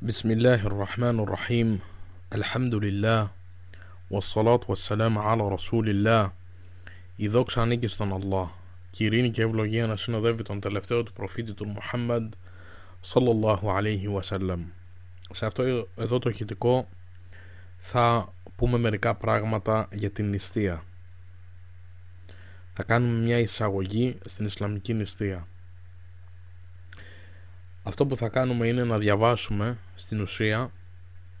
بسم الله الرحمن الرحيم الحمد لله والصلاة والسلام على رسول الله Η δόξα استن στον كيريني كيف لغيانا ειρήνη και ευλογία να συνοδεύει τον τελευταίο του προφήτη του Μουχάμμαντ sallallahu Σε αυτό εδώ το ηχητικό θα πούμε μερικά πράγματα για την νηστεία Θα κάνουμε μια εισαγωγή στην Ισλαμική νηστεία αυτό που θα κάνουμε είναι να διαβάσουμε στην ουσία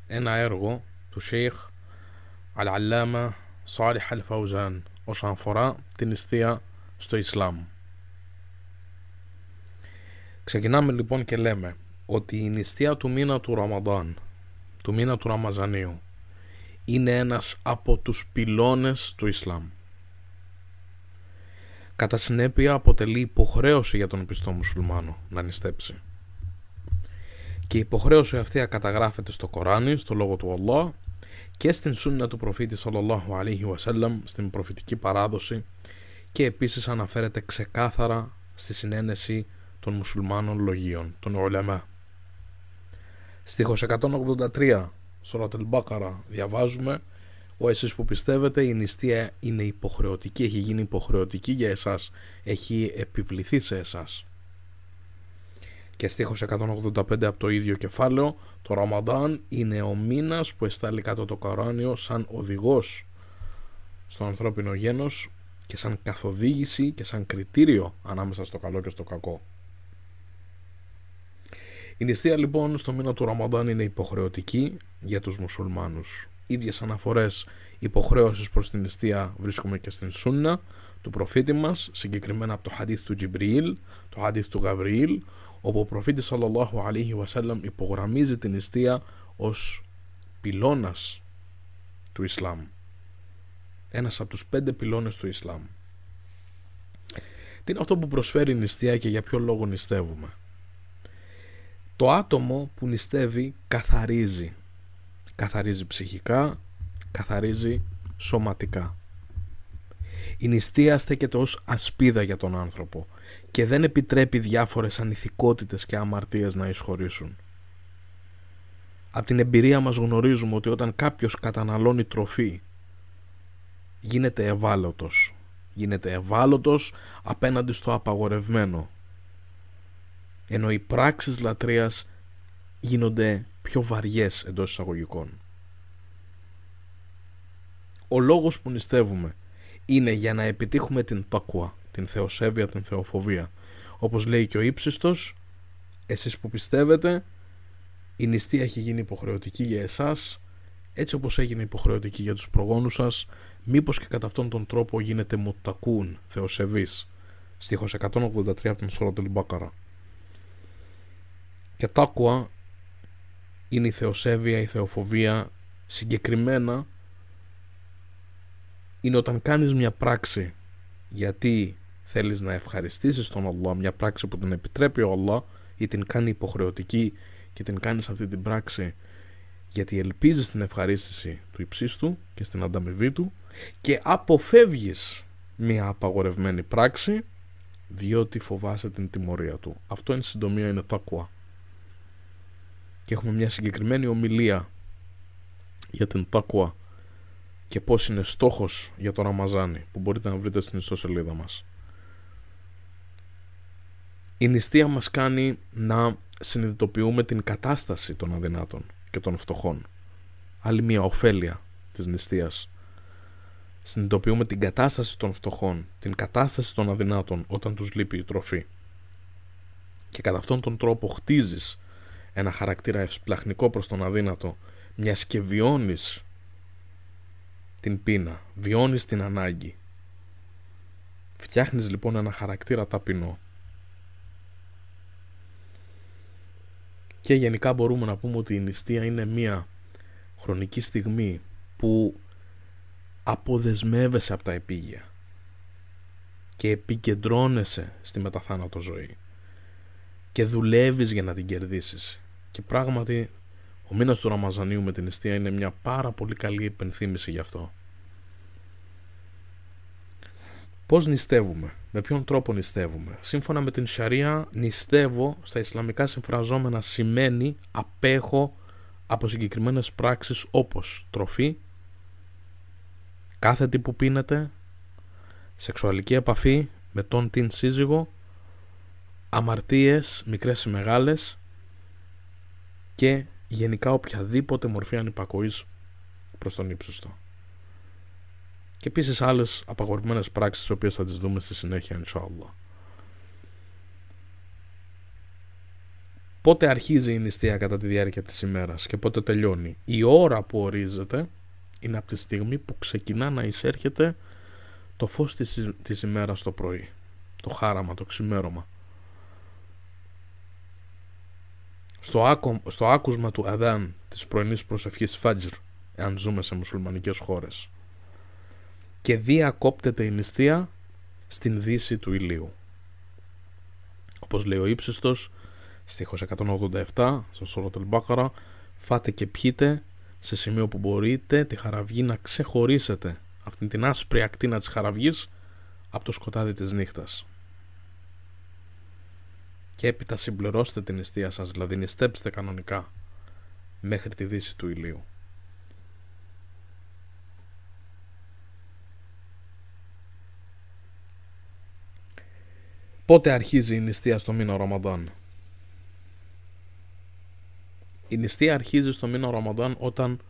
ένα έργο του Σείχ, Al-Allama Salih al όσον αφορά την ιστία στο Ισλάμ. Ξεκινάμε λοιπόν και λέμε ότι η νηστεία του μήνα του Ραμαδάν, του μήνα του Ραμαζανίου, είναι ένας από τους πυλώνες του Ισλάμ. Κατά συνέπεια αποτελεί υποχρέωση για τον πιστό μουσουλμάνο να νηστέψει και η υποχρέωση αυτή καταγράφεται στο Κοράνι, στο λόγο του Allah και στην σούνα του προφήτη sallallahu στην προφητική παράδοση και επίσης αναφέρεται ξεκάθαρα στη συνένεση των μουσουλμάνων λογίων, των ΟΛΕΜΑ. Στίχος 183, Σωρατ διαβάζουμε «Ο εσείς που πιστεύετε, η νηστεία είναι υποχρεωτική, έχει γίνει υποχρεωτική για εσάς, έχει επιβληθεί σε εσάς» και στίχος 185 από το ίδιο κεφάλαιο το Ραμαδάν είναι ο μήνας που εστάλει κάτω το Κοράνιο σαν οδηγός στο ανθρώπινο γένος και σαν καθοδήγηση και σαν κριτήριο ανάμεσα στο καλό και στο κακό. Η νηστεία λοιπόν στο μήνα του Ραμαδάν είναι υποχρεωτική για τους μουσουλμάνους. Ίδιες αναφορές υποχρέωσης προς την νηστεία βρίσκουμε και στην Σούνα του προφήτη μας, συγκεκριμένα από το χατίθ του Τζιμπριήλ, το χατίθ του Γαβριήλ, όπου ο προφήτης sallallahu alaihi wasallam υπογραμμίζει την νηστεία ως πυλώνας του Ισλάμ. Ένας από τους πέντε πυλώνες του Ισλάμ. Τι είναι αυτό που προσφέρει η νηστεία και για ποιο λόγο νηστεύουμε. Το άτομο που νηστεύει καθαρίζει. Καθαρίζει ψυχικά, καθαρίζει σωματικά. Η νηστεία στέκεται ως ασπίδα για τον άνθρωπο και δεν επιτρέπει διάφορες ανηθικότητες και αμαρτίες να εισχωρήσουν. Από την εμπειρία μας γνωρίζουμε ότι όταν κάποιος καταναλώνει τροφή γίνεται ευάλωτος. Γίνεται ευάλωτος απέναντι στο απαγορευμένο. Ενώ οι πράξεις λατρείας γίνονται πιο βαριές εντός εισαγωγικών. Ο λόγος που νηστεύουμε είναι για να επιτύχουμε την τακουά την θεοσέβεια, την θεοφοβία. Όπως λέει και ο ύψιστος, εσείς που πιστεύετε, η νηστεία έχει γίνει υποχρεωτική για εσάς, έτσι όπως έγινε υποχρεωτική για τους προγόνους σας, μήπως και κατά αυτόν τον τρόπο γίνεται μουτακούν, θεοσεβής. Στίχος 183 από την Σόρατελ Μπάκαρα. Και τάκουα είναι η θεοσέβεια, η θεοφοβία, συγκεκριμένα είναι όταν κάνεις μια πράξη γιατί θέλεις να ευχαριστήσεις τον Allah, μια πράξη που τον επιτρέπει ο Allah ή την κάνει υποχρεωτική και την κάνεις αυτή την πράξη γιατί ελπίζεις την ευχαρίστηση του υψίστου και στην ανταμοιβή του και αποφεύγεις μια απαγορευμένη πράξη διότι φοβάσαι την τιμωρία του. Αυτό εν συντομία είναι τακουά. Και έχουμε μια συγκεκριμένη ομιλία για την τακουά και πώς είναι στόχος για το Ραμαζάνι που μπορείτε να βρείτε στην ιστοσελίδα μας η νηστεία μας κάνει να συνειδητοποιούμε την κατάσταση των αδυνάτων και των φτωχών. Άλλη μια ωφέλεια της νηστείας. Συνειδητοποιούμε την κατάσταση των φτωχών, την κατάσταση των αδυνάτων όταν τους λείπει η τροφή. Και κατά αυτόν τον τρόπο χτίζεις ένα χαρακτήρα ευσπλαχνικό προς τον αδύνατο, μιας και βιώνεις την πείνα, βιώνεις την ανάγκη. Φτιάχνεις λοιπόν ένα χαρακτήρα ταπεινό, Και γενικά μπορούμε να πούμε ότι η νηστεία είναι μια χρονική στιγμή που αποδεσμεύεσαι από τα επίγεια και επικεντρώνεσαι στη μεταθάνατο ζωή και δουλεύεις για να την κερδίσεις και πράγματι ο μήνας του Ραμαζανίου με την νηστεία είναι μια πάρα πολύ καλή υπενθύμηση γι' αυτό Πώς νηστεύουμε, με ποιον τρόπο νηστεύουμε. Σύμφωνα με την Σαρία, νηστεύω στα Ισλαμικά συμφραζόμενα σημαίνει απέχω από συγκεκριμένες πράξεις όπως τροφή, κάθε τι που πίνετε, σεξουαλική επαφή με τον την σύζυγο, αμαρτίες μικρές ή μεγάλες και γενικά οποιαδήποτε μορφή ανυπακοής προς τον ύψιστο και επίσης άλλες απαγορευμένες πράξεις, τις οποίες θα τις δούμε στη συνέχεια, Ινσάλλα. Πότε αρχίζει η νηστεία κατά τη διάρκεια της ημέρας και πότε τελειώνει. Η ώρα που ορίζεται είναι από τη στιγμή που ξεκινά να εισέρχεται το φως της, της ημέρας το πρωί. Το χάραμα, το ξημέρωμα. Στο, άκου, στο άκουσμα του αδάν της πρωινής προσευχής Φάτζρ, εάν ζούμε σε μουσουλμανικές χώρες και διακόπτεται η νηστεία στην δύση του ηλίου. Όπως λέει ο ύψιστος, στίχος 187, στον Σόλο Τελμπάκαρα, φάτε και πιείτε σε σημείο που μπορείτε τη χαραυγή να ξεχωρίσετε αυτήν την άσπρη ακτίνα της χαραυγής από το σκοτάδι της νύχτας. Και έπειτα συμπληρώστε την νηστεία σας, δηλαδή νηστέψτε κανονικά μέχρι τη δύση του ηλίου. Πότε αρχίζει η νηστεία στο μήνα Ραμαδάν. Η νηστεία αρχίζει στο μήνα Ραμαδάν όταν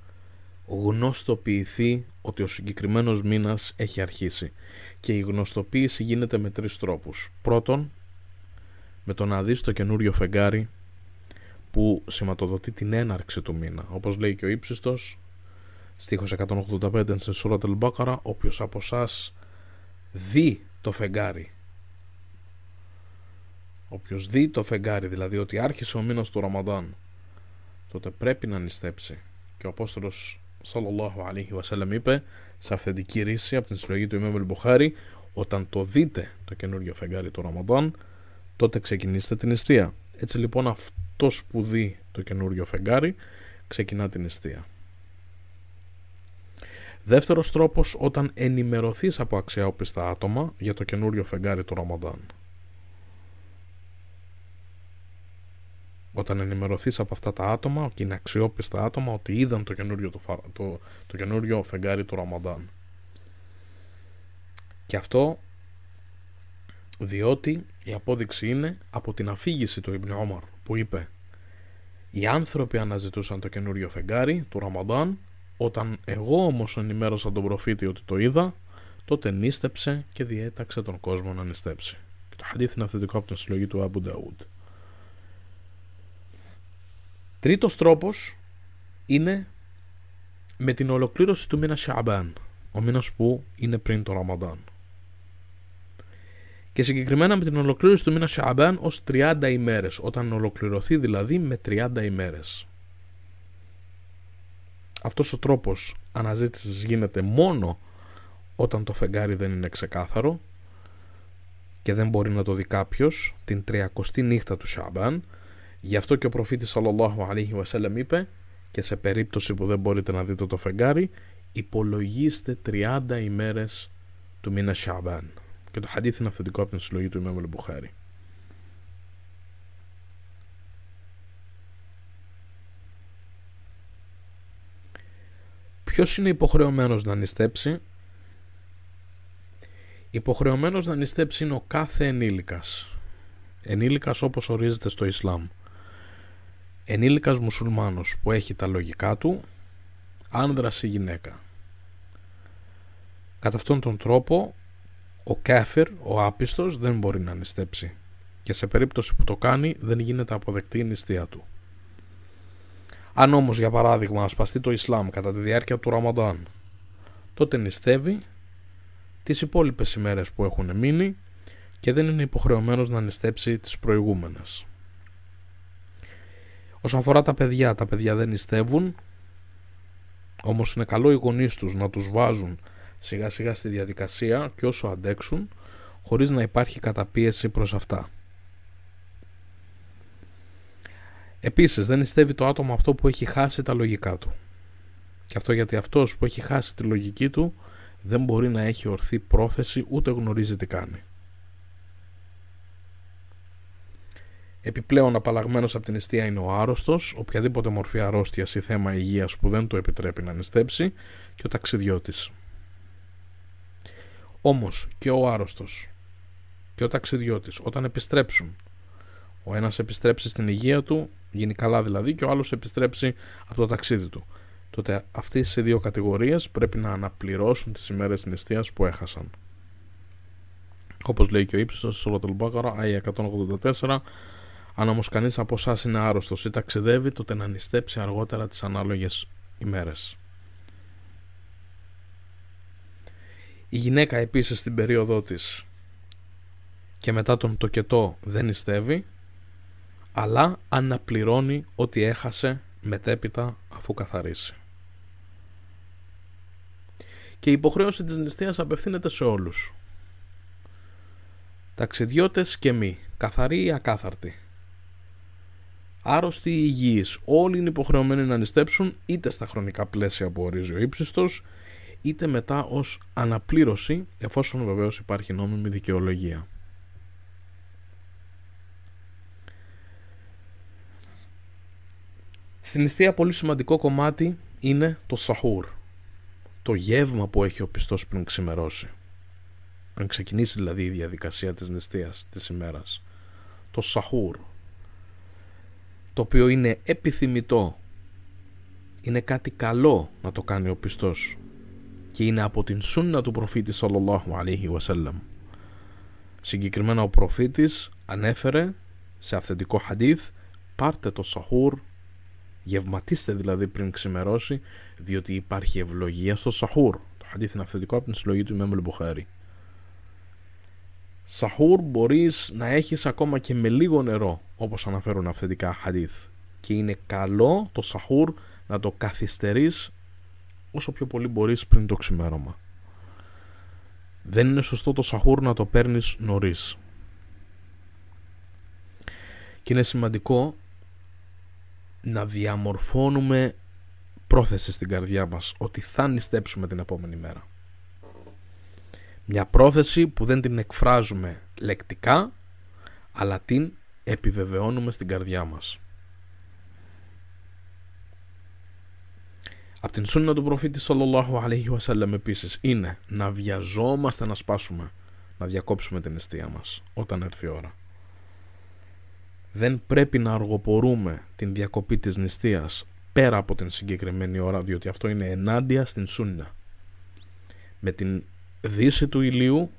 γνωστοποιηθεί ότι ο συγκεκριμένος μήνας έχει αρχίσει. Και η γνωστοποίηση γίνεται με τρεις τρόπους. Πρώτον, με το να δεις το καινούριο φεγγάρι που σηματοδοτεί την έναρξη του μήνα. Όπως λέει και ο ύψιστος, στίχος 185 σε Σούρατ όποιος από εσάς δει το φεγγάρι Όποιος δει το φεγγάρι, δηλαδή ότι άρχισε ο μήνας του Ραμαδάν, τότε πρέπει να νηστέψει. Και ο Απόστολος Σαλολάχου Αλίχη Βασέλεμ είπε σε αυθεντική ρίση από την συλλογή του Ιμέμου Λιμποχάρη όταν το δείτε το καινούριο φεγγάρι του Ραμαδάν τότε ξεκινήστε την νηστεία. Έτσι λοιπόν αυτός που δει το καινούριο φεγγάρι ξεκινά την νηστεία. Δεύτερος τρόπος όταν ενημερωθείς από αξιόπιστα άτομα για το καινούριο φεγγάρι του Ραμαδάν. Όταν ενημερωθείς από αυτά τα άτομα και είναι αξιόπιστα άτομα ότι είδαν το καινούριο, το, το, το καινούριο φεγγάρι του Ραμαντάν. Και αυτό διότι η απόδειξη είναι από την αφήγηση του Ιμπν που είπε «Οι άνθρωποι αναζητούσαν το καινούριο φεγγάρι του Ραμαντάν όταν εγώ όμως ενημέρωσα τον προφήτη ότι το είδα, τότε νίστεψε και διέταξε τον κόσμο να νηστέψει». Και το είναι αυθεντικό από την συλλογή του Αμπου Τρίτος τρόπος είναι με την ολοκλήρωση του μήνα Σαμπάν, ο μήνας που είναι πριν το Ραμαδάν. Και συγκεκριμένα με την ολοκλήρωση του μήνα Σαμπάν ως 30 ημέρες, όταν ολοκληρωθεί δηλαδή με 30 ημέρες. Αυτός ο τρόπος αναζήτησης γίνεται μόνο όταν το φεγγάρι δεν είναι ξεκάθαρο και δεν μπορεί να το δει κάποιος την 30η νύχτα του Σαμπάν Γι' αυτό και ο προφήτης sallallahu wa Βασέλεμ είπε και σε περίπτωση που δεν μπορείτε να δείτε το φεγγάρι υπολογίστε 30 ημέρες του μήνα Σαμπάν. Και το χαντίθ είναι αυθεντικό από την συλλογή του Ιμάμου Μπουχάρη. Ποιος είναι υποχρεωμένος να νηστέψει Υποχρεωμένος να νηστέψει είναι ο κάθε ενήλικας Ενήλικας όπως ορίζεται στο Ισλάμ ενήλικας μουσουλμάνος που έχει τα λογικά του, άνδρας ή γυναίκα. Κατά αυτόν τον τρόπο, ο κάφερ, ο άπιστος, δεν μπορεί να νηστέψει και σε περίπτωση που το κάνει δεν γίνεται αποδεκτή η νηστεία του. Αν όμως για παράδειγμα ασπαστεί το Ισλάμ κατά τη διάρκεια του Ραμαντάν, τότε νηστεύει τις υπόλοιπες ημέρες που έχουν μείνει και δεν είναι υποχρεωμένος να νηστέψει τις προηγούμενες. Όσον αφορά τα παιδιά, τα παιδιά δεν νηστεύουν, όμως είναι καλό οι γονείς τους να τους βάζουν σιγά σιγά στη διαδικασία και όσο αντέξουν, χωρίς να υπάρχει καταπίεση προς αυτά. Επίσης δεν νηστεύει το άτομο αυτό που έχει χάσει τα λογικά του. Και αυτό γιατί αυτός που έχει χάσει τη λογική του δεν μπορεί να έχει ορθή πρόθεση ούτε γνωρίζει τι κάνει. Επιπλέον απαλλαγμένος από την νηστεία είναι ο άρρωστος, οποιαδήποτε μορφή αρρώστιας ή θέμα υγείας που δεν του επιτρέπει να νηστέψει και ο ταξιδιώτης. Όμως και ο άρρωστος και ο ταξιδιώτης όταν επιστρέψουν, ο ένας επιστρέψει στην υγεία του, γίνει καλά δηλαδή, και ο άλλος επιστρέψει από το ταξίδι του. Τότε αυτές οι δύο κατηγορίες πρέπει να αναπληρώσουν τις ημέρες νηστείας που έχασαν. Όπως λέει και ο ύψο, τη σολοτελμπακαρα ΑΕ I184, αν όμως κανείς από εσάς είναι άρρωστος ή ταξιδεύει, τότε να νηστέψει αργότερα τις ανάλογες ημέρες. Η γυναίκα επίσης στην περίοδό της και μετά τον τοκετό δεν νηστεύει, αλλά αναπληρώνει ότι έχασε μετέπειτα αφού καθαρίσει. Και η υποχρέωση της νηστείας απευθύνεται σε όλους. Ταξιδιώτες και μη, καθαροί ή ακάθαρτοι, άρρωστοι ή υγιείς. Όλοι είναι υποχρεωμένοι να νηστέψουν είτε στα χρονικά πλαίσια που ορίζει ο ύψιστος, είτε μετά ως αναπλήρωση, εφόσον βεβαίως υπάρχει νόμιμη δικαιολογία. Στην νηστεία πολύ σημαντικό κομμάτι είναι το σαχούρ, το γεύμα που έχει ο πιστός πριν ξημερώσει. Πριν ξεκινήσει δηλαδή η διαδικασία της ο ύψιστο, ειτε μετα ως αναπληρωση της ημέρας. Το σαχούρ, το οποίο είναι επιθυμητό, είναι κάτι καλό να το κάνει ο πιστός και είναι από την σούνα του προφήτη sallallahu alaihi wasallam. Συγκεκριμένα ο προφήτης ανέφερε σε αυθεντικό χαντίθ πάρτε το σαχούρ, γευματίστε δηλαδή πριν ξημερώσει διότι υπάρχει ευλογία στο σαχούρ. Το χαντίθ είναι αυθεντικό από την συλλογή του Ιμέμου Σαχούρ μπορείς να έχεις ακόμα και με λίγο νερό όπως αναφέρουν αυθεντικά χαλίθ και είναι καλό το σαχούρ να το καθυστερείς όσο πιο πολύ μπορείς πριν το ξημέρωμα. Δεν είναι σωστό το σαχούρ να το παίρνεις νωρίς. Και είναι σημαντικό να διαμορφώνουμε πρόθεση στην καρδιά μας ότι θα νηστέψουμε την επόμενη μέρα. Μια πρόθεση που δεν την εκφράζουμε λεκτικά αλλά την επιβεβαιώνουμε στην καρδιά μας. Από την σούνα του προφήτη σαλολάχου Αλέγιου ασάλεμ επίσης είναι να βιαζόμαστε να σπάσουμε, να διακόψουμε την νηστεία μας όταν έρθει η ώρα. Δεν πρέπει να αργοπορούμε την διακοπή της νηστείας πέρα από την συγκεκριμένη ώρα διότι αυτό είναι ενάντια στην σούνα. Με την δύση του ηλίου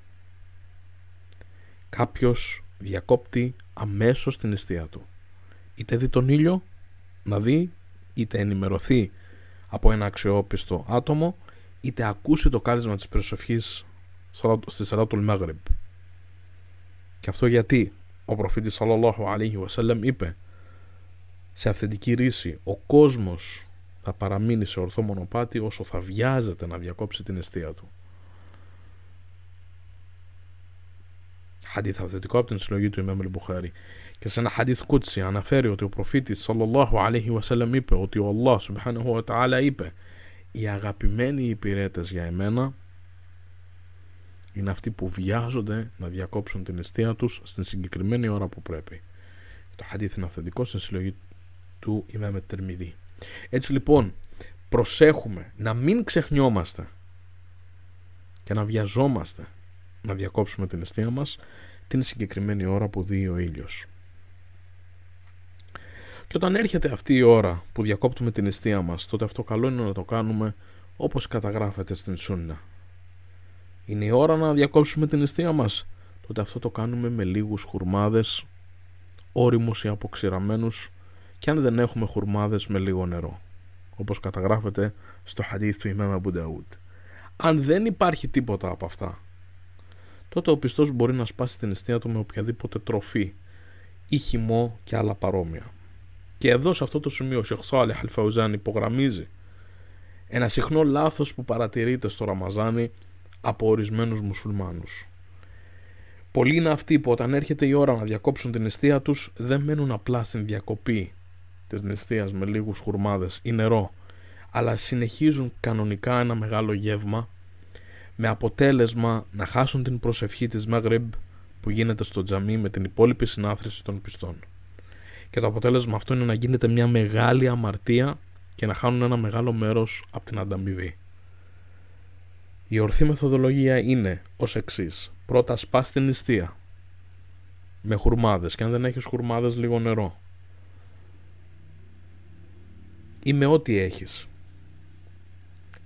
κάποιος διακόπτει αμέσως την αιστεία του. Είτε δει τον ήλιο, να δει, είτε ενημερωθεί από ένα αξιόπιστο άτομο, είτε ακούσει το κάλεσμα της προσευχής στη σειρά του Και αυτό γιατί ο προφήτης Σαλόλαχου Αλήγη Βασέλεμ είπε σε αυθεντική ρίση ο κόσμος θα παραμείνει σε ορθό μονοπάτι όσο θα βιάζεται να διακόψει την αιστεία του. Hadith αυθεντικό από την συλλογή του Ιμάμ Μπουχάρη. Και σε ένα hadith κούτσι αναφέρει ότι ο προφήτης sallallahu alaihi wasallam είπε ότι ο Allah subhanahu wa είπε οι αγαπημένοι υπηρέτες για εμένα είναι αυτοί που βιάζονται να διακόψουν την αιστεία τους στην συγκεκριμένη ώρα που πρέπει. Το hadith είναι αυθεντικό στην συλλογή του Ιμάμ Τερμιδί. Έτσι λοιπόν προσέχουμε να μην ξεχνιόμαστε και να βιαζόμαστε να διακόψουμε την αιστεία μας την συγκεκριμένη ώρα που δει ο ήλιος. Και όταν έρχεται αυτή η ώρα που διακόπτουμε την αιστεία μας, τότε αυτό καλό είναι να το κάνουμε όπως καταγράφεται στην Σούννα. Είναι η ώρα να διακόψουμε την αιστεία μας, τότε αυτό το κάνουμε με λίγους χουρμάδες, όριμους ή αποξηραμένους και αν δεν έχουμε χουρμάδες με λίγο νερό, όπως καταγράφεται στο χαντίθ του Ιμένα Μπουνταούτ. Αν δεν υπάρχει τίποτα από αυτά τότε ο πιστός μπορεί να σπάσει την αιστεία του με οποιαδήποτε τροφή ή χυμό και άλλα παρόμοια. Και εδώ σε αυτό το σημείο ο Σεχσάλε Αλφαουζάν υπογραμμίζει ένα συχνό λάθος που παρατηρείται στο Ραμαζάνι από ορισμένους μουσουλμάνους. Πολλοί είναι αυτοί που όταν έρχεται η χυμο και αλλα παρομοια και εδω σε αυτο το σημειο ο σεχθαλη χαλφαουζαν υπογραμμιζει ενα συχνο λαθος που παρατηρειται στο ραμαζανι απο ορισμενου μουσουλμανους πολλοι ειναι αυτοι που οταν ερχεται η ωρα να διακόψουν την αιστεία τους δεν μένουν απλά στην διακοπή της νηστείας με λίγους χουρμάδες ή νερό αλλά συνεχίζουν κανονικά ένα μεγάλο γεύμα με αποτέλεσμα να χάσουν την προσευχή της Μαγρύμπ που γίνεται στο τζαμί με την υπόλοιπη συνάθρηση των πιστών. Και το αποτέλεσμα αυτό είναι να γίνεται μια μεγάλη αμαρτία και να χάνουν ένα μεγάλο μέρος από την ανταμοιβή. Η ορθή μεθοδολογία είναι ως εξής. Πρώτα σπάς την νηστεία με χουρμάδες και αν δεν έχεις χουρμάδες λίγο νερό ή με ό,τι έχεις.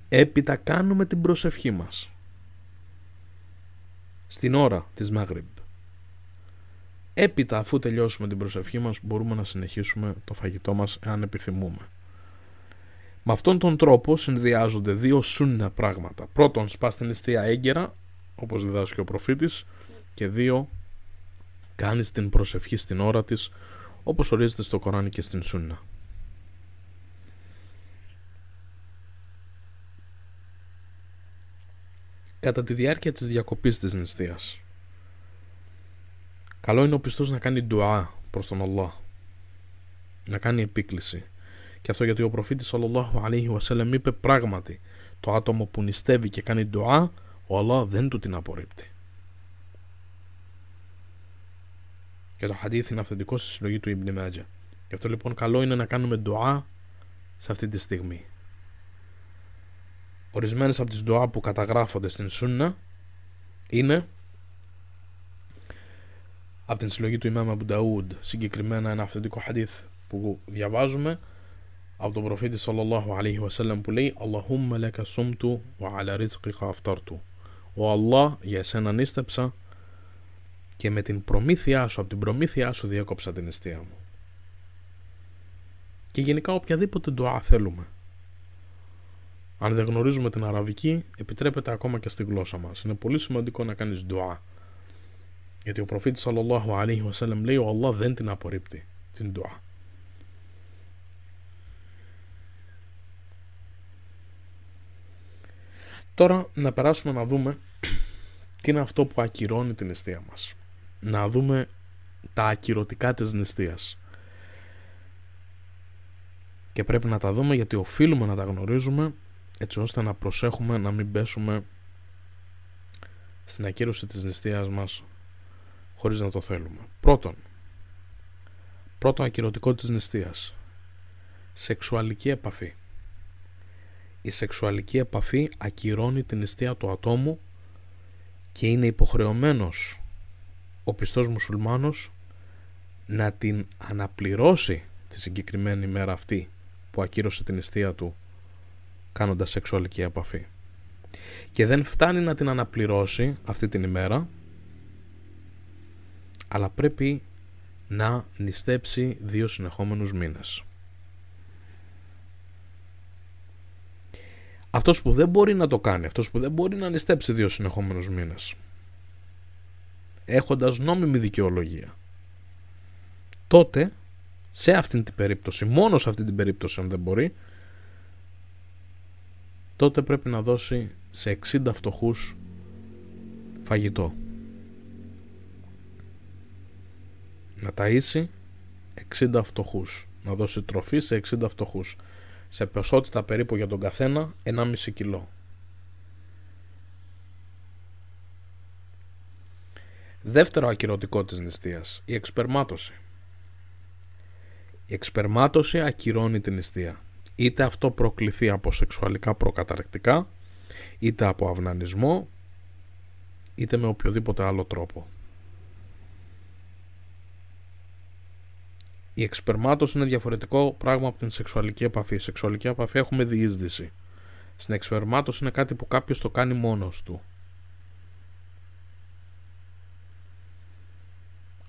Έπειτα κάνουμε την προσευχή μας στην ώρα της Μάγριμπ. Έπειτα αφού τελειώσουμε την προσευχή μας μπορούμε να συνεχίσουμε το φαγητό μας εάν επιθυμούμε. Με αυτόν τον τρόπο συνδυάζονται δύο σούνα πράγματα. Πρώτον, σπά την νηστεία έγκαιρα, όπως διδάσκει ο προφήτης, και δύο, κάνεις την προσευχή στην ώρα της, όπως ορίζεται στο Κοράνι και στην σούνα. κατά τη διάρκεια της διακοπής της νηστείας. Καλό είναι ο πιστός να κάνει ντουά προς τον Αλλά. Να κάνει επίκληση. Και αυτό γιατί ο προφήτης sallallahu alaihi Βασέλεμ είπε πράγματι το άτομο που νηστεύει και κάνει ντουά ο Αλλά δεν του την απορρίπτει. Και το χαντίθι είναι αυθεντικό στη συλλογή του Ιμπνιμάτζα. Γι' αυτό λοιπόν καλό είναι να κάνουμε ντουά σε αυτή τη στιγμή ορισμένες από τις ντοά που καταγράφονται στην Σούνα είναι από την συλλογή του Ιμάμα Αμπουνταούντ συγκεκριμένα ένα αυθεντικό χαδίθ που διαβάζουμε από τον προφήτη sallallahu alaihi wasallam που λέει Allahumma του, ο wa ala rizqika του». Ο Αλλά για εσένα νίστεψα και με την προμήθειά σου, από την προμήθειά σου διέκοψα την αιστεία μου. Και γενικά οποιαδήποτε ντοά θέλουμε αν δεν γνωρίζουμε την αραβική, επιτρέπεται ακόμα και στη γλώσσα μας. Είναι πολύ σημαντικό να κάνεις ντουά. Γιατί ο προφήτης sallallahu alaihi wasallam λέει ο Αλλά δεν την απορρίπτει την ντουά. Τώρα να περάσουμε να δούμε τι είναι αυτό που ακυρώνει την νηστεία μας. Να δούμε τα ακυρωτικά της νηστείας. Και πρέπει να τα δούμε γιατί οφείλουμε να τα γνωρίζουμε έτσι ώστε να προσέχουμε να μην πέσουμε στην ακύρωση της νηστείας μας χωρίς να το θέλουμε. Πρώτον, πρώτο ακυρωτικό της νηστείας, σεξουαλική επαφή. Η σεξουαλική επαφή ακυρώνει την νηστεία του ατόμου και είναι υποχρεωμένος ο πιστός μουσουλμάνος να την αναπληρώσει τη συγκεκριμένη μέρα αυτή που ακύρωσε την νηστεία του κάνοντας σεξουαλική επαφή. Και δεν φτάνει να την αναπληρώσει αυτή την ημέρα, αλλά πρέπει να νηστέψει δύο συνεχόμενους μήνες. Αυτός που δεν μπορεί να το κάνει, αυτός που δεν μπορεί να νηστέψει δύο συνεχόμενους μήνες, έχοντας νόμιμη δικαιολογία, τότε σε αυτήν την περίπτωση, μόνος σε αυτήν την περίπτωση αν δεν μπορεί, τότε πρέπει να δώσει σε 60 φτωχούς φαγητό. Να ταΐσει 60 φτωχούς. Να δώσει τροφή σε 60 φτωχούς. Σε ποσότητα περίπου για τον καθένα 1,5 κιλό. Δεύτερο ακυρωτικό της νηστείας, η εξπερμάτωση. Η εξπερμάτωση ακυρώνει την νηστεία είτε αυτό προκληθεί από σεξουαλικά προκαταρκτικά, είτε από αυνανισμό, είτε με οποιοδήποτε άλλο τρόπο. Η εξπερμάτωση είναι διαφορετικό πράγμα από την σεξουαλική επαφή. σεξουαλική επαφή έχουμε διείσδυση. Στην εξπερμάτωση είναι κάτι που κάποιος το κάνει μόνος του.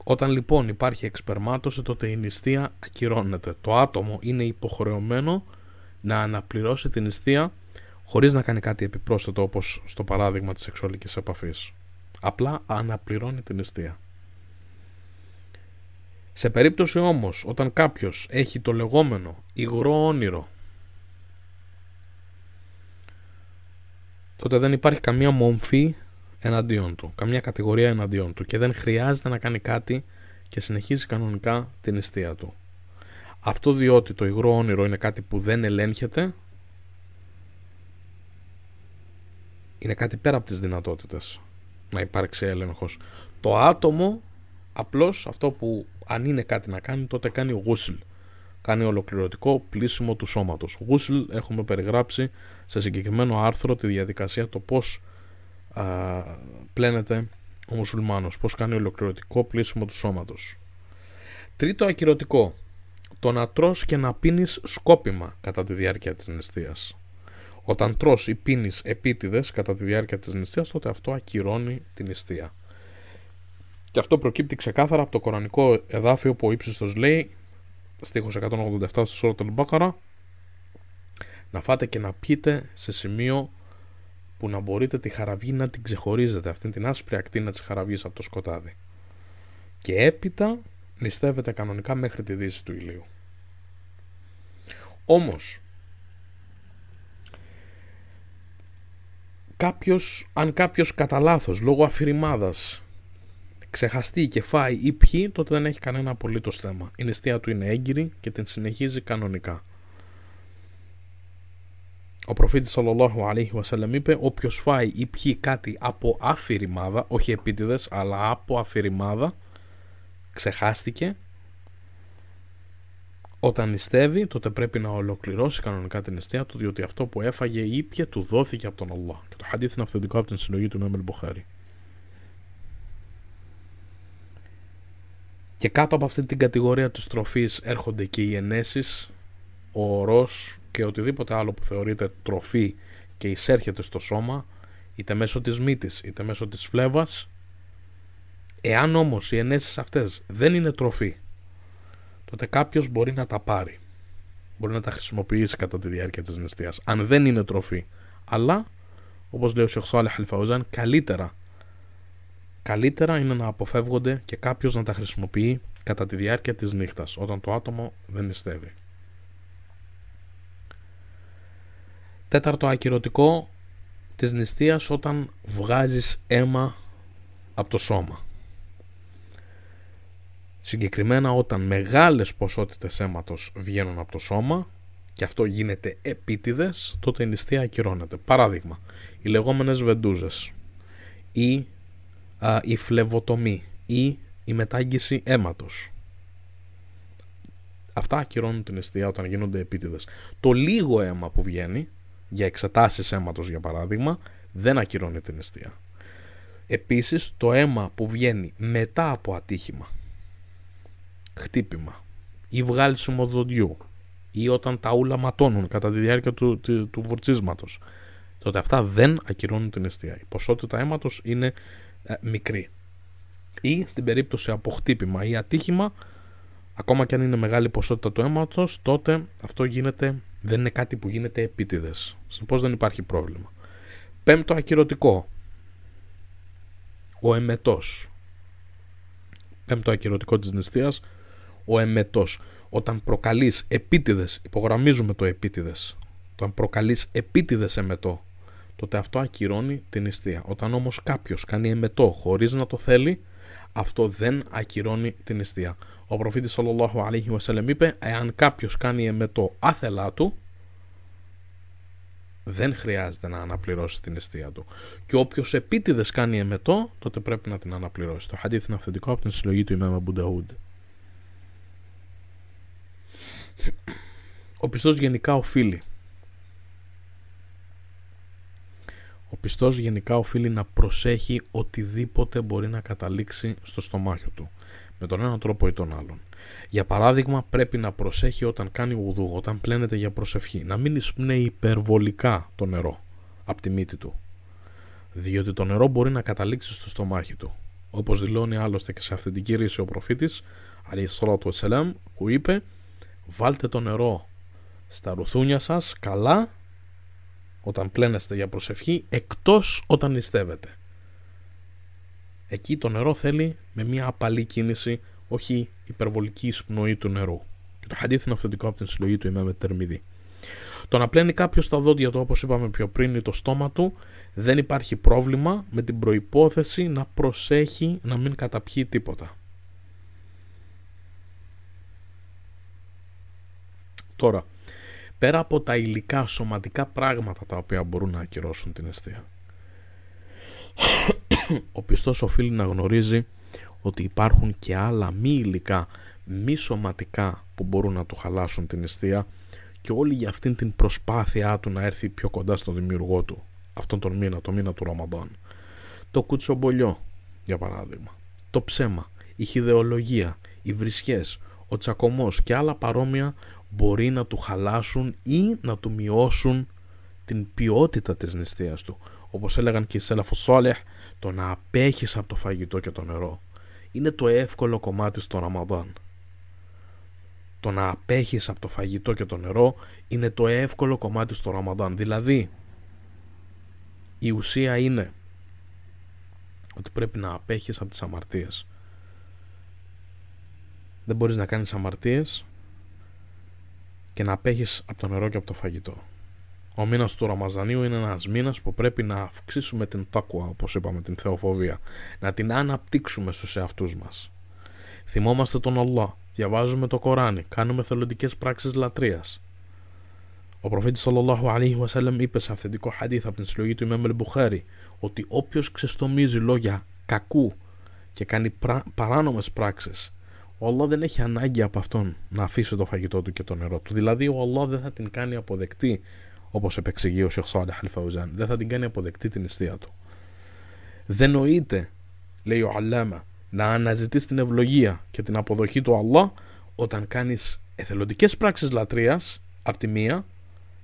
Όταν λοιπόν υπάρχει εξπερμάτωση, τότε η νηστεία ακυρώνεται. Το άτομο είναι υποχρεωμένο να αναπληρώσει την νηστεία χωρίς να κάνει κάτι επιπρόσθετο όπως στο παράδειγμα της σεξουαλικής επαφής. Απλά αναπληρώνει την νηστεία. Σε περίπτωση όμως όταν κάποιος έχει το λεγόμενο υγρό όνειρο τότε δεν υπάρχει καμία μομφή εναντίον του, καμιά κατηγορία εναντίον του και δεν χρειάζεται να κάνει κάτι και συνεχίζει κανονικά την αιστεία του. Αυτό διότι το υγρό όνειρο είναι κάτι που δεν ελέγχεται, είναι κάτι πέρα από τις δυνατότητες να υπάρξει έλεγχος. Το άτομο απλώς αυτό που αν είναι κάτι να κάνει τότε κάνει γούσιλ. Κάνει ολοκληρωτικό πλήσιμο του σώματος. Γούσιλ έχουμε περιγράψει σε συγκεκριμένο άρθρο τη διαδικασία το πώς πλένεται ο μουσουλμάνος, πώς κάνει ολοκληρωτικό πλήσιμο του σώματος. Τρίτο ακυρωτικό, το να τρως και να πίνεις σκόπιμα κατά τη διάρκεια της νηστείας. Όταν τρως ή πίνεις επίτηδες κατά τη διάρκεια της νηστείας, τότε αυτό ακυρώνει την νηστεία. Και αυτό προκύπτει ξεκάθαρα από το κορανικό εδάφιο που ο ύψιστος λέει, στίχος 187 στο Σόρτελ Μπάκαρα, να φάτε και να πείτε σε σημείο που να μπορείτε τη χαραυγή να την ξεχωρίζετε, αυτήν την άσπρη ακτίνα της χαραυγής από το σκοτάδι. Και έπειτα νηστεύετε κανονικά μέχρι τη δύση του ηλίου. Όμως, κάποιος, αν κάποιος κατά λάθος, λόγω αφηρημάδας ξεχαστεί και φάει ή πιει, τότε δεν έχει κανένα απολύτως θέμα. Η νηστεία του είναι έγκυρη και την συνεχίζει κανονικά. Ο προφήτης Σαλολόχου Αλήχη Βασαλεμ είπε όποιος φάει ή πιει κάτι από αφηρημάδα, όχι επίτηδες αλλά από αφηρημάδα, ξεχάστηκε όταν νηστεύει, τότε πρέπει να ολοκληρώσει κανονικά την νηστεία του, διότι αυτό που έφαγε ή πιε του δόθηκε από τον Αλλά. Και το χαντίθ είναι αυθεντικό από την συλλογή του Νέμελ Μποχάρη. Και κάτω από αυτή την κατηγορία της τροφής έρχονται και οι ενέσεις, ο ορός, και οτιδήποτε άλλο που θεωρείται τροφή και εισέρχεται στο σώμα είτε μέσω της μύτης είτε μέσω της φλέβας εάν όμως οι ενέσεις αυτές δεν είναι τροφή τότε κάποιος μπορεί να τα πάρει μπορεί να τα χρησιμοποιήσει κατά τη διάρκεια της νηστείας αν δεν είναι τροφή αλλά όπως λέει ο Σεχσουάλε Χαλφαουζάν καλύτερα καλύτερα είναι να αποφεύγονται και κάποιος να τα χρησιμοποιεί κατά τη διάρκεια της νύχτας όταν το άτομο δεν νηστεύει τέταρτο ακυρωτικό της νηστείας όταν βγάζεις αίμα από το σώμα. Συγκεκριμένα όταν μεγάλες ποσότητες αίματος βγαίνουν από το σώμα και αυτό γίνεται επίτηδες, τότε η νηστεία ακυρώνεται. Παράδειγμα, οι λεγόμενες βεντούζες ή α, η φλεβοτομή ή η μετάγγιση αίματος. Αυτά ακυρώνουν την νηστεία όταν γίνονται επίτηδες. Το λίγο αίμα που βγαίνει για εξετάσεις αίματος, για παράδειγμα δεν ακυρώνει την αιστεία. Επίσης το αίμα που βγαίνει μετά από ατύχημα, χτύπημα ή βγάλιση μοδοντιού ή όταν τα ούλα ματώνουν κατά τη διάρκεια του, του, του βουρτσίσματος τότε αυτά δεν ακυρώνουν την αιστεία. Η ποσότητα αίματος είναι ε, μικρή. Ή στην περίπτωση από χτύπημα ή ατύχημα, ακόμα και αν είναι μεγάλη ποσότητα του αίματος, τότε αυτό γίνεται δεν είναι κάτι που γίνεται επίτηδες. Συνεπώς δεν υπάρχει πρόβλημα. Πέμπτο ακυρωτικό. Ο εμετός. Πέμπτο ακυρωτικό της νηστείας. Ο εμετός. Όταν προκαλείς επίτηδες, υπογραμμίζουμε το επίτηδες. Όταν προκαλείς επίτηδες εμετό, τότε αυτό ακυρώνει την νηστεία. Όταν όμως κάποιος κάνει εμετό χωρίς να το θέλει, αυτό δεν ακυρώνει την νηστεία. Ο προφήτης sallallahu alaihi wasallam είπε εάν κάποιος κάνει εμετό άθελά του δεν χρειάζεται να αναπληρώσει την αιστεία του. Και όποιος επίτηδες κάνει εμετό, τότε πρέπει να την αναπληρώσει. Το χαντίθ είναι αυθεντικό από την συλλογή του Ιμάμα Μπουνταούντ. Ο πιστός γενικά οφείλει. Ο πιστός γενικά οφείλει να προσέχει οτιδήποτε μπορεί να καταλήξει στο στομάχιο του με τον έναν τρόπο ή τον άλλον. Για παράδειγμα, πρέπει να προσέχει όταν κάνει ουδού, όταν πλένεται για προσευχή, να μην εισπνέει υπερβολικά το νερό από τη μύτη του, διότι το νερό μπορεί να καταλήξει στο στομάχι του. Όπως δηλώνει άλλωστε και σε αυτή την κήρυξη ο προφήτης, του Εσελάμ, που είπε: Βάλτε το νερό στα ρουθούνια σας καλά όταν πλένεστε για προσευχή, εκτός όταν νηστεύετε. Εκεί το νερό θέλει με μια απαλή κίνηση, όχι υπερβολική εισπνοή του νερού. Και το χαντίθ είναι αυθεντικό από την συλλογή του με τερμιδί Το να πλένει κάποιος τα δόντια του, όπως είπαμε πιο πριν, ή το στόμα του, δεν υπάρχει πρόβλημα με την προπόθεση να προσέχει να μην καταπιεί τίποτα. Τώρα, πέρα από τα υλικά σωματικά πράγματα τα οποία μπορούν να ακυρώσουν την αιστεία ο πιστός οφείλει να γνωρίζει ότι υπάρχουν και άλλα μη υλικά, μη σωματικά που μπορούν να του χαλάσουν την αιστεία και όλη για αυτήν την προσπάθειά του να έρθει πιο κοντά στον δημιουργό του αυτόν τον μήνα, το μήνα του Ραμαδάν. Το κουτσομπολιό, για παράδειγμα, το ψέμα, η χιδεολογία, οι βρισχές, ο τσακωμός και άλλα παρόμοια μπορεί να του χαλάσουν ή να του μειώσουν την ποιότητα της νηστείας του. Όπως έλεγαν και οι Σέλαφος Σόλεχ, το να απέχεις από το φαγητό και το νερό είναι το εύκολο κομμάτι στο Ραμαδάν. Το να απέχεις από το φαγητό και το νερό είναι το εύκολο κομμάτι στο Ραμαδάν. Δηλαδή, η ουσία είναι ότι πρέπει να απέχεις από τις αμαρτίες. Δεν μπορείς να κάνεις αμαρτίες και να απέχεις από το νερό και από το φαγητό. Ο μήνας του Ραμαζανίου είναι ένας μήνας που πρέπει να αυξήσουμε την τάκουα, όπως είπαμε, την θεοφοβία, να την αναπτύξουμε στους εαυτούς μας. Θυμόμαστε τον Αλλά, διαβάζουμε το Κοράνι, κάνουμε θελοντικές πράξεις λατρείας. Ο προφήτης Σαλlallahu Αλaihi Ασέλεμ είπε σε αυθεντικό χαντίθα από την συλλογή του Ιμέμελ Μπουχάρη ότι όποιος ξεστομίζει λόγια κακού και κάνει παράνομες πράξεις, ο Αλλά δεν έχει ανάγκη από αυτόν να αφήσει το φαγητό του και το νερό του. Δηλαδή, ο Αλλά δεν θα την κάνει αποδεκτή όπως επεξηγεί ο Σιχ Σάλεχ Αλφαουζάν, δεν θα την κάνει αποδεκτή την αιστεία του. Δεν νοείται, λέει ο Αλάμα, να αναζητείς την ευλογία και την αποδοχή του Αλλά όταν κάνεις εθελοντικές πράξεις λατρείας από τη μία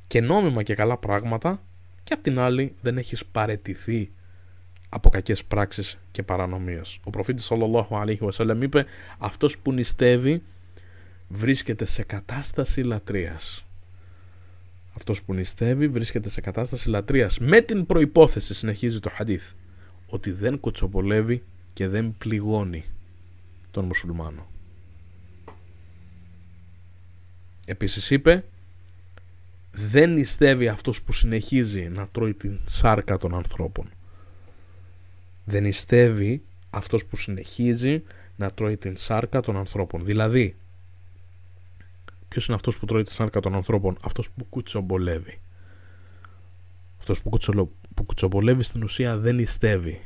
και νόμιμα και καλά πράγματα και από την άλλη δεν έχεις παρετηθεί από κακές πράξεις και παρανομίες. Ο προφήτης sallallahu Αλέχη είπε αυτός που νηστεύει βρίσκεται σε κατάσταση λατρείας. Αυτός που νηστεύει βρίσκεται σε κατάσταση λατρείας με την προϋπόθεση, συνεχίζει το χαντίθ, ότι δεν κοτσοπολεύει και δεν πληγώνει τον μουσουλμάνο. Επίσης είπε δεν νηστεύει αυτός που συνεχίζει να τρώει την σάρκα των ανθρώπων. Δεν νηστεύει αυτός που συνεχίζει να τρώει την σάρκα των ανθρώπων. Δηλαδή Ποιος είναι αυτός που τρώει τη σάρκα των ανθρώπων, αυτός που κουτσομπολεύει. Αυτός που, κουτσολο... που κουτσομπολεύει στην ουσία δεν ιστεύει.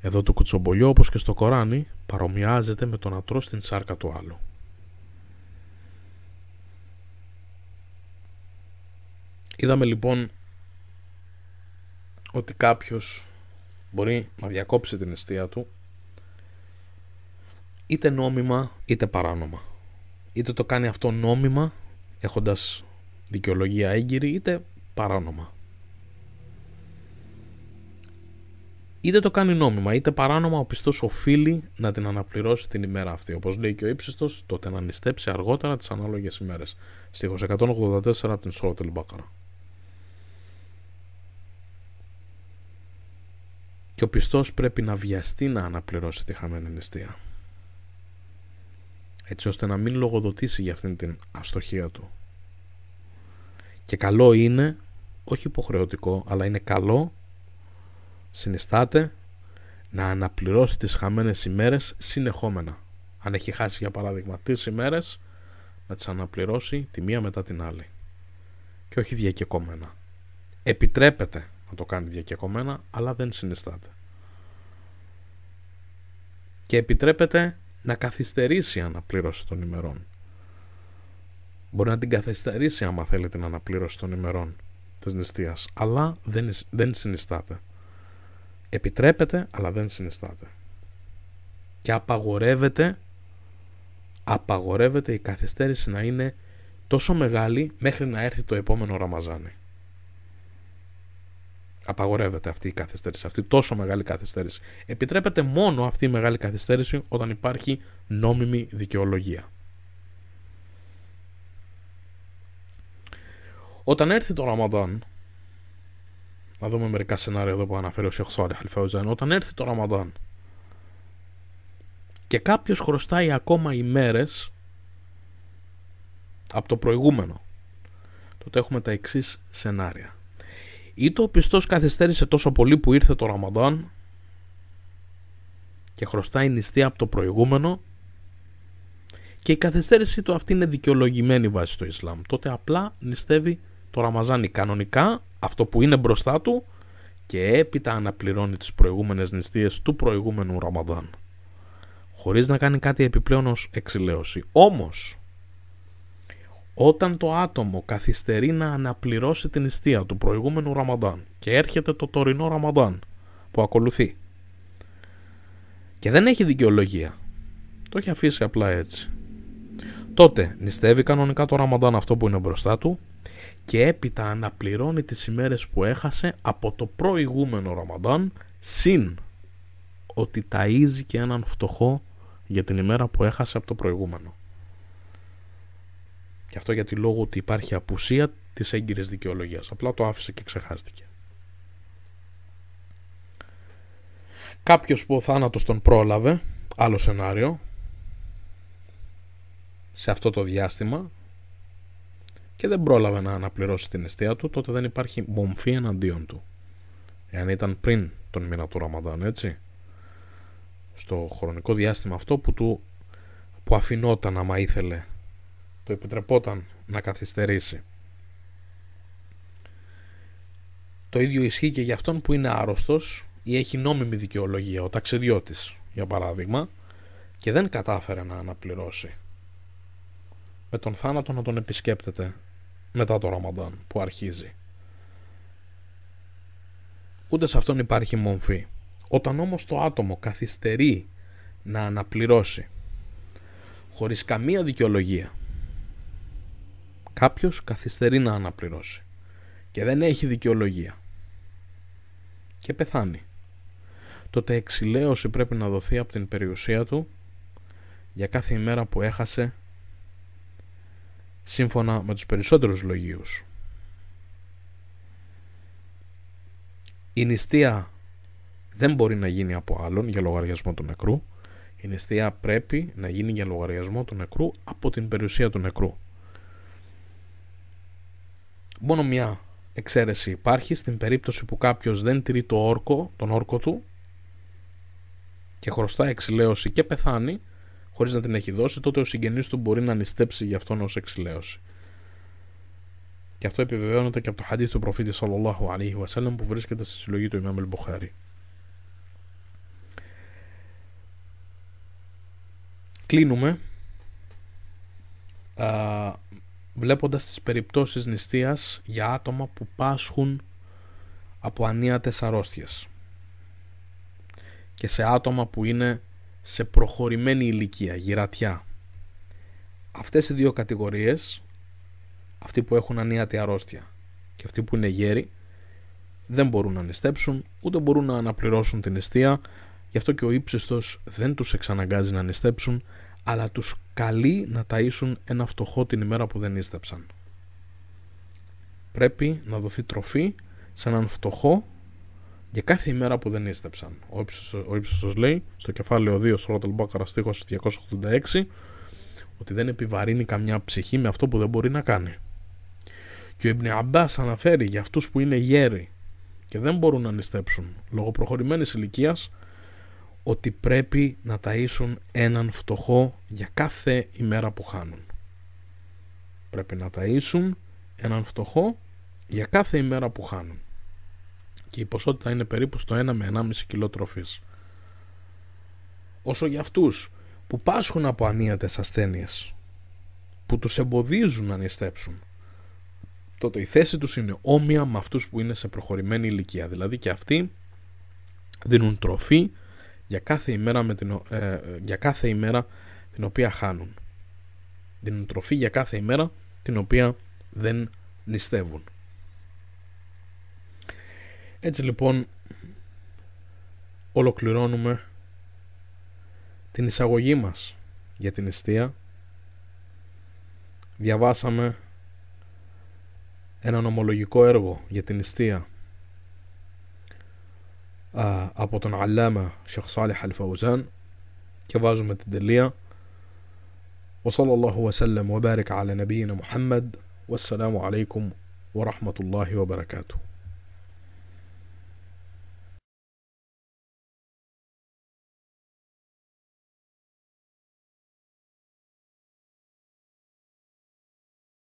Εδώ το κουτσομπολιό, όπως και στο Κοράνι, παρομοιάζεται με το να τρως την σάρκα του άλλου. Είδαμε λοιπόν ότι κάποιος μπορεί να διακόψει την αιστεία του είτε νόμιμα είτε παράνομα είτε το κάνει αυτό νόμιμα έχοντας δικαιολογία έγκυρη είτε παράνομα. Είτε το κάνει νόμιμα, είτε παράνομα ο πιστός οφείλει να την αναπληρώσει την ημέρα αυτή. Όπως λέει και ο ύψιστος, τότε να νηστέψει αργότερα τις ανάλογες ημέρες. Στίχος 184 από την Σόρτελ Μπάκαρα. Και ο πιστός πρέπει να βιαστεί να αναπληρώσει τη χαμένη νηστεία έτσι ώστε να μην λογοδοτήσει για αυτήν την αστοχία του. Και καλό είναι, όχι υποχρεωτικό, αλλά είναι καλό, συνιστάται να αναπληρώσει τις χαμένες ημέρες συνεχόμενα. Αν έχει χάσει για παράδειγμα ημέρες, να τις αναπληρώσει τη μία μετά την άλλη. Και όχι διακεκομένα. Επιτρέπεται να το κάνει διακεκομένα, αλλά δεν συνιστάται. Και επιτρέπεται να καθυστερήσει η αναπλήρωση των ημερών. Μπορεί να την καθυστερήσει άμα θέλει την αναπλήρωση των ημερών της νηστείας, αλλά δεν, δεν συνιστάται. Επιτρέπεται, αλλά δεν συνιστάται. Και απαγορεύεται, απαγορεύεται η καθυστέρηση να είναι τόσο μεγάλη μέχρι να έρθει το επόμενο Ραμαζάνι. Απαγορεύεται αυτή η καθυστέρηση, αυτή η τόσο μεγάλη καθυστέρηση. Επιτρέπεται μόνο αυτή η μεγάλη καθυστέρηση όταν υπάρχει νόμιμη δικαιολογία. Όταν έρθει το Ραμαδάν, να δούμε μερικά σενάρια εδώ που αναφέρει ο Σιχ Όταν έρθει το Ραμαδάν και κάποιος χρωστάει ακόμα ημέρες από το προηγούμενο, τότε έχουμε τα εξής σενάρια. Είτε ο πιστός καθυστέρησε τόσο πολύ που ήρθε το Ραμαδάν και χρωστάει νηστεία από το προηγούμενο και η καθυστέρησή του αυτή είναι δικαιολογημένη βάση στο Ισλάμ. Τότε απλά νηστεύει το Ραμαζάνι κανονικά, αυτό που είναι μπροστά του και έπειτα αναπληρώνει τις προηγούμενες νηστείες του προηγούμενου Ραμαδάν χωρίς να κάνει κάτι επιπλέον ως εξηλαίωση. Όμως, όταν το άτομο καθυστερεί να αναπληρώσει την νηστεία του προηγούμενου Ραμαντάν και έρχεται το τωρινό Ραμαντάν που ακολουθεί και δεν έχει δικαιολογία, το έχει αφήσει απλά έτσι. Τότε νηστεύει κανονικά το Ραμαντάν αυτό που είναι μπροστά του και έπειτα αναπληρώνει τις ημέρες που έχασε από το προηγούμενο Ραμαντάν συν ότι ταΐζει και έναν φτωχό για την ημέρα που έχασε από το προηγούμενο. Και αυτό γιατί λόγω ότι υπάρχει απουσία της έγκυρης δικαιολογίας. Απλά το άφησε και ξεχάστηκε. Κάποιος που ο θάνατος τον πρόλαβε, άλλο σενάριο, σε αυτό το διάστημα και δεν πρόλαβε να αναπληρώσει την αιστεία του, τότε δεν υπάρχει μομφή εναντίον του. Εάν ήταν πριν τον μήνα του Ραμαντάν, έτσι, στο χρονικό διάστημα αυτό που, του, που αφινόταν άμα ήθελε το επιτρεπόταν να καθυστερήσει. Το ίδιο ισχύει και για αυτόν που είναι άρρωστος ή έχει νόμιμη δικαιολογία, ο ταξιδιώτης για παράδειγμα, και δεν κατάφερε να αναπληρώσει. Με τον θάνατο να τον επισκέπτεται μετά το Ραμαντάν που αρχίζει. Ούτε σε αυτόν υπάρχει μομφή. Όταν όμως το άτομο καθυστερεί να αναπληρώσει χωρίς καμία δικαιολογία κάποιος καθυστερεί να αναπληρώσει και δεν έχει δικαιολογία και πεθάνει. Τότε εξηλαίωση πρέπει να δοθεί από την περιουσία του για κάθε ημέρα που έχασε σύμφωνα με τους περισσότερους λογίους. Η νηστεία δεν μπορεί να γίνει από άλλον για λογαριασμό του νεκρού. Η νηστεία πρέπει να γίνει για λογαριασμό του νεκρού από την περιουσία του νεκρού. Μόνο μια εξαίρεση υπάρχει στην περίπτωση που κάποιος δεν τηρεί το όρκο, τον όρκο του και χρωστά εξηλαίωση και πεθάνει χωρίς να την έχει δώσει, τότε ο συγγενής του μπορεί να ανιστέψει για αυτόν ως εξηλαίωση. Και αυτό επιβεβαιώνεται και από το χαντί του προφήτη Σαλολάχου Αλίhi Βασέλεμ που βρίσκεται στη συλλογή του Ιμάμελ Μποχάρη. Κλείνουμε βλέποντας τις περιπτώσεις νηστείας για άτομα που πάσχουν από ανίατες αρρώστιες και σε άτομα που είναι σε προχωρημένη ηλικία, γυρατιά. Αυτές οι δύο κατηγορίες, αυτοί που έχουν ανίατη αρρώστια και αυτοί που είναι γέροι, δεν μπορούν να νηστέψουν, ούτε μπορούν να αναπληρώσουν την νηστεία, γι' αυτό και ο ύψιστος δεν τους εξαναγκάζει να νηστέψουν, αλλά τους καλεί να ταΐσουν ένα φτωχό την ημέρα που δεν ίστεψαν. Πρέπει να δοθεί τροφή σε έναν φτωχό για κάθε ημέρα που δεν ίστεψαν. Ο ύψος λέει στο κεφάλαιο 2 Σόρατελ Μπάκαρα στίχος 286 ότι δεν επιβαρύνει καμιά ψυχή με αυτό που δεν μπορεί να κάνει. Και ο Ιμπνε αναφέρει για αυτούς που είναι γέροι και δεν μπορούν να νηστέψουν λόγω προχωρημένης ηλικίας ότι πρέπει να ταΐσουν έναν φτωχό για κάθε ημέρα που χάνουν. Πρέπει να ταΐσουν έναν φτωχό για κάθε ημέρα που χάνουν. Και η ποσότητα είναι περίπου στο 1 με 1,5 κιλό τροφής. Όσο για αυτούς που πάσχουν από ανίατες ασθένειες, που τους εμποδίζουν να νηστέψουν, τότε η θέση τους είναι όμοια με αυτούς που είναι σε προχωρημένη ηλικία. Δηλαδή και αυτοί δίνουν τροφή για κάθε ημέρα, με την, ε, για κάθε ημέρα την οποία χάνουν. Την τροφή για κάθε ημέρα την οποία δεν νηστεύουν. Έτσι λοιπόν ολοκληρώνουμε την εισαγωγή μας για την νηστεία. Διαβάσαμε ένα ομολογικό έργο για την νηστεία آه، أبطن علامة شيخ صالح الفوزان كفاجم الدلية وصلى الله وسلم وبارك على نبينا محمد والسلام عليكم ورحمة الله وبركاته